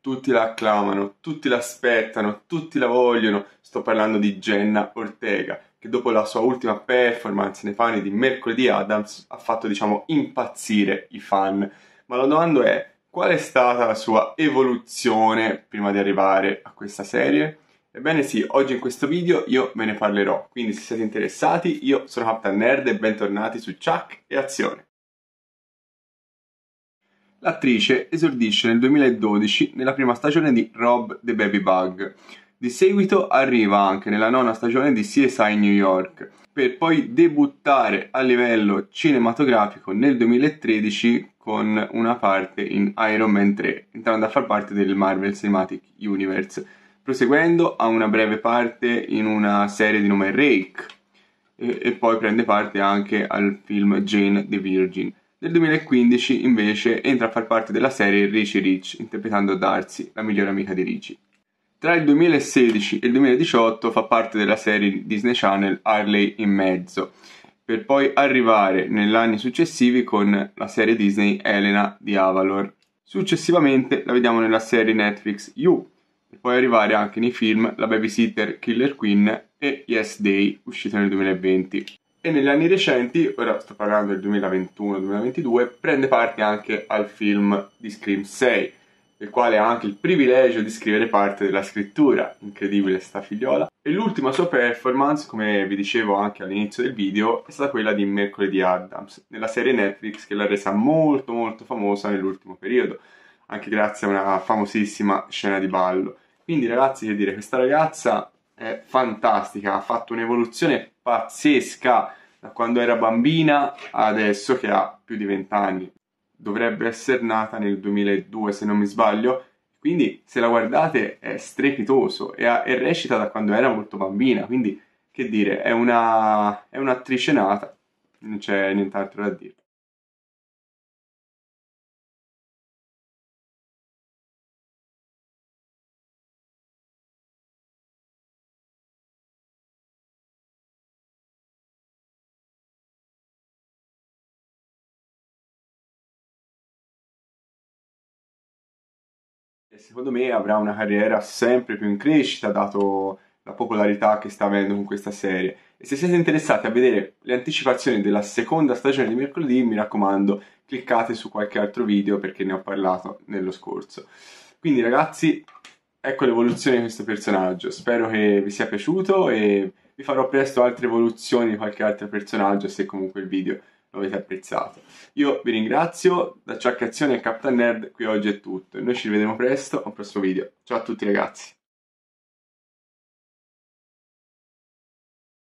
tutti la acclamano, tutti l'aspettano, tutti la vogliono. Sto parlando di Jenna Ortega, che dopo la sua ultima performance nei panni di Mercoledì Adams ha fatto, diciamo, impazzire i fan. Ma la domanda è, qual è stata la sua evoluzione prima di arrivare a questa serie? Ebbene sì, oggi in questo video io ve ne parlerò, quindi se siete interessati io sono Captain Nerd e bentornati su Chuck e Azione. L'attrice esordisce nel 2012 nella prima stagione di Rob the Baby Bug. Di seguito arriva anche nella nona stagione di CSI New York, per poi debuttare a livello cinematografico nel 2013 con una parte in Iron Man 3, entrando a far parte del Marvel Cinematic Universe, proseguendo a una breve parte in una serie di nome Rake, e, e poi prende parte anche al film Jane the Virgin. Nel 2015 invece entra a far parte della serie Richie Rich, interpretando Darcy, la migliore amica di Richie. Tra il 2016 e il 2018 fa parte della serie Disney Channel Harley in mezzo, per poi arrivare negli anni successivi con la serie Disney Elena di Avalor. Successivamente la vediamo nella serie Netflix You, per poi arrivare anche nei film La Babysitter Killer Queen e Yes Day, uscito nel 2020 e negli anni recenti, ora sto parlando del 2021-2022, prende parte anche al film di Scream 6, del quale ha anche il privilegio di scrivere parte della scrittura, incredibile sta figliola. E l'ultima sua performance, come vi dicevo anche all'inizio del video, è stata quella di Mercoledì Adams, nella serie Netflix che l'ha resa molto molto famosa nell'ultimo periodo, anche grazie a una famosissima scena di ballo. Quindi ragazzi, che dire, questa ragazza è fantastica, ha fatto un'evoluzione pazzesca da quando era bambina adesso che ha più di 20 anni. Dovrebbe essere nata nel 2002 se non mi sbaglio, quindi se la guardate è strepitoso e, ha, recita da quando era molto bambina, quindi che dire, è, una, è un'attrice nata, non c'è nient'altro da dire. secondo me avrà una carriera sempre più in crescita dato la popolarità che sta avendo con questa serie. E se siete interessati a vedere le anticipazioni della seconda stagione di mercoledì, mi raccomando, cliccate su qualche altro video perché ne ho parlato nello scorso. Quindi ragazzi, ecco l'evoluzione di questo personaggio. Spero che vi sia piaciuto e vi farò presto altre evoluzioni di qualche altro personaggio se comunque il video lo avete apprezzato. Io vi ringrazio, da Ciaccazione e Captain Nerd qui oggi è tutto. Noi ci rivediamo presto a un prossimo video. Ciao a tutti ragazzi!